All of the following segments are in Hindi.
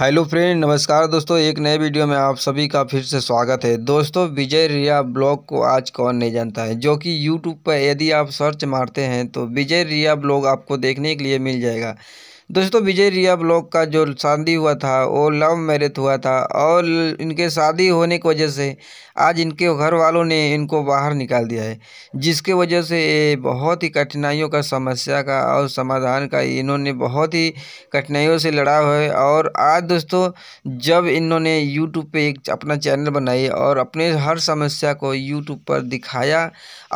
हेलो फ्रेंड नमस्कार दोस्तों एक नए वीडियो में आप सभी का फिर से स्वागत है दोस्तों विजय रिया ब्लॉग को आज कौन नहीं जानता है जो कि यूट्यूब पर यदि आप सर्च मारते हैं तो विजय रिया ब्लॉग आपको देखने के लिए मिल जाएगा दोस्तों विजय रिया ब्लॉक का जो शादी हुआ था वो लव मैरिज हुआ था और इनके शादी होने की वजह से आज इनके घर वालों ने इनको बाहर निकाल दिया है जिसके वजह से बहुत ही कठिनाइयों का समस्या का और समाधान का इन्होंने बहुत ही कठिनाइयों से लड़ा है और आज दोस्तों जब इन्होंने यूट्यूब पर एक अपना चैनल बनाई और अपने हर समस्या को यूट्यूब पर दिखाया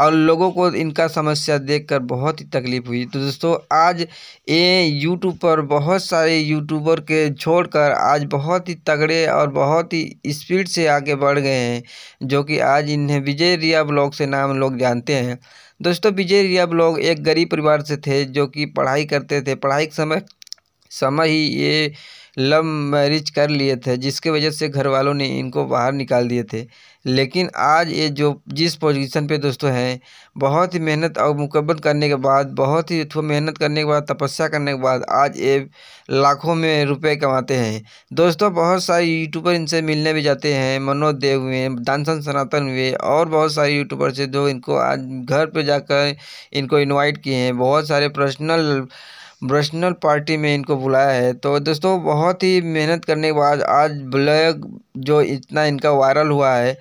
और लोगों को इनका समस्या देख बहुत ही तकलीफ हुई तो दोस्तों आज ये यूट्यूब पर बहुत सारे यूट्यूबर के छोड़कर आज बहुत ही तगड़े और बहुत ही स्पीड से आगे बढ़ गए हैं जो कि आज इन्हें विजय रिया ब्लॉग से नाम लोग जानते हैं दोस्तों विजय रिया ब्लॉग एक गरीब परिवार से थे जो कि पढ़ाई करते थे पढ़ाई के समय समय ही ये लव मैरिज कर लिए थे जिसके वजह से घर वालों ने इनको बाहर निकाल दिए थे लेकिन आज ये जो जिस पोजीशन पे दोस्तों हैं बहुत ही मेहनत और मुकबत करने के बाद बहुत ही मेहनत करने के बाद तपस्या करने के बाद आज ये लाखों में रुपए कमाते हैं दोस्तों बहुत सारे यूट्यूबर इनसे मिलने भी जाते हैं मनोज देव हुए दानसन सनातन हुए और बहुत सारे यूट्यूबर से जो इनको आज घर पर जाकर इनको इन्वाइट किए हैं बहुत सारे पर्सनल ब्रशनल पार्टी में इनको बुलाया है तो दोस्तों बहुत ही मेहनत करने के बाद आज ब्लॉग जो इतना इनका वायरल हुआ है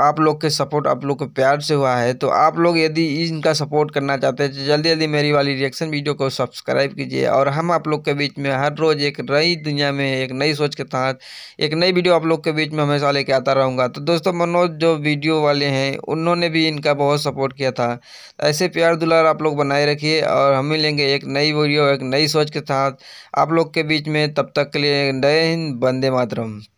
आप लोग के सपोर्ट आप लोग के प्यार से हुआ है तो आप लोग यदि इनका सपोर्ट करना चाहते हैं तो जल्दी जल्दी मेरी वाली रिएक्शन वीडियो को सब्सक्राइब कीजिए और हम आप लोग के बीच में हर रोज़ एक नई दुनिया में एक नई सोच के तहत एक नई वीडियो आप लोग के बीच में हमेशा लेके आता रहूँगा तो दोस्तों मनोज जो वीडियो वाले हैं उन्होंने भी इनका बहुत सपोर्ट किया था ऐसे प्यार दुलार आप लोग बनाए रखिए और हम मिलेंगे एक नई वीडियो एक नई सोच के साथ आप लोग के बीच में तब तक के लिए नए हिंद बंदे मातरम